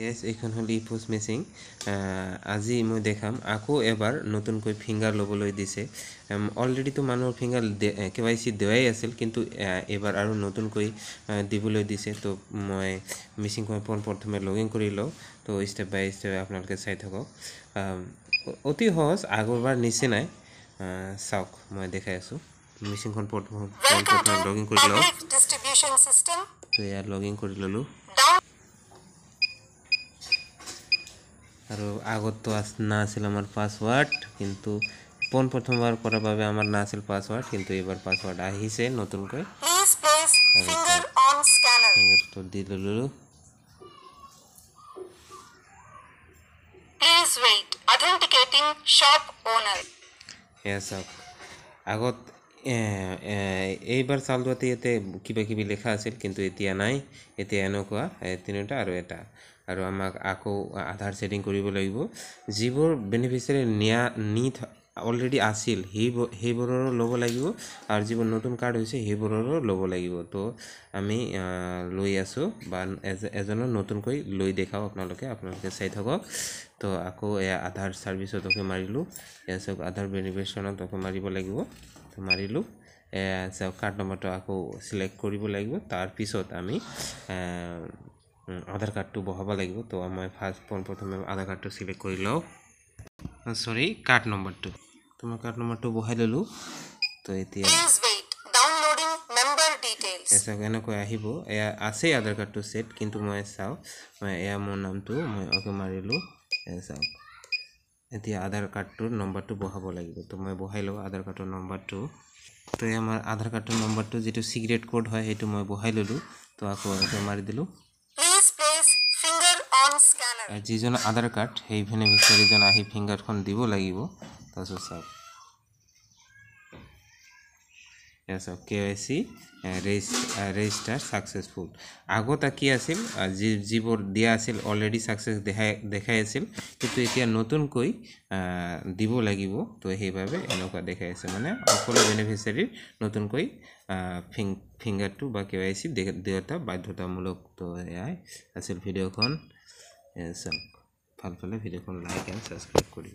gas এইখন হ'ল ইফুজ matching আজি মই দেখাম আকৌ এবাৰ নতুনকৈ ফিংগাৰ ল'বলৈ দিছে অলৰেডিটো মানুহৰ ফিংগাৰ কে ৱাই চি দেৱাই আছিল কিন্তু এইবাৰ আৰু নতুনকৈ দিবলৈ দিছে তো মই মেচিংখন পোনপ্ৰথমে লগ ইন কৰি লওঁ তো ষ্টেপ বাই ষ্টেপ আপোনালোকে চাই থাকক অতি সহজ আগৰবাৰ নিচিনাই চাওক মই দেখাই আছোঁ মেচিংখন পোনপ্ৰথমে লগ ইন কৰি লওঁ তো ইয়াত লগ ইন কৰি ল'লোঁ আৰু আগততো নাছিল আমাৰ পাছৱৰ্ড কিন্তু পোন প্ৰথমবাৰ কৰাৰ বাবে আমাৰ নাছিল পাছৱৰ্ড কিন্তু এইবাৰ পাছৱৰ্ড আহিছে নতুনকৈ আগত এইবাৰ চাউলটোতে ইয়াতে কিবা কিবি লিখা আছিল কিন্তু এতিয়া নাই এতিয়া এনেকুৱা তিনিটা আৰু এটা আৰু আমাক আকৌ আধাৰ চেটিং কৰিব লাগিব যিবোৰ বেনিফিচিয়াৰী নিয়া নি অলৰেডি আছিল সেইবোৰ সেইবোৰৰো ল'ব লাগিব আৰু যিবোৰ নতুন কাৰ্ড হৈছে সেইবোৰৰো ল'ব লাগিব তো আমি লৈ আছোঁ বা এজনৰ নতুনকৈ লৈ দেখাওঁ আপোনালোকে আপোনালোকে চাই থাকক তো আকৌ এয়া আধাৰ ছাৰ্ভিচত অকে মাৰিলোঁ এয়া চাওক আধাৰ বেনিফিচনত অকে মাৰিব লাগিব তো মাৰিলোঁ এয়া চাওক কাৰ্ড নম্বৰটো আকৌ চিলেক্ট কৰিব লাগিব তাৰপিছত আমি আধাৰ কাৰ্ডটো বহাব লাগিব তো মই ফাৰ্ষ্ট পোনপ্ৰথমে আধাৰ কাৰ্ডটো চিলেক্ট কৰি লওঁ চৰি কাৰ্ড নম্বৰটো তো মই কাৰ্ড নম্বৰটো বহাই ল'লোঁ তো এতিয়া এনেকৈ এনেকৈ আহিব এয়া আছেই আধাৰ কাৰ্ডটো ছেট কিন্তু মই চাওঁ মই এয়া মোৰ নামটো মই অকে মাৰিলোঁ চাওক এতিয়া আধাৰ কাৰ্ডটোৰ নম্বৰটো বহাব লাগিব তো মই বহাই লওঁ আধাৰ কাৰ্ডৰ নম্বৰটো তো এই আমাৰ আধাৰ কাৰ্ডৰ নম্বৰটো যিটো চিগ্ৰেট ক'ড হয় সেইটো মই বহাই ল'লোঁ তো আকৌ এনেকৈ মাৰি দিলোঁ স্কেনার যিজন আধার কার্ড সেইখানে বিচারিজন আহি ফিঙ্গারখন দিব লাগিব তাছো সব এস K Y C register successful আগত কি আছিল যা দিয়া আছিল অলরেডি সাকসেস দেখাই দেখাই আছিল কিন্তু এতিয়া নতুনকৈ দিব লাগিব তো সেইভাবে এনেকুৱা দেখাই আছে মানে সকলো বেনিফিচিয়ারির নতুনকৈ ফিং ফিঙ্গারটু বা কে ওয়াই সি দেওয়াটা বাধ্যতামূলক তো এয়াই আছিল ভিডিওখন অ্যান্সার ভাল লাগলে ভিডিওখন লাইক অ্যান্ড সাবস্ক্রাইব করে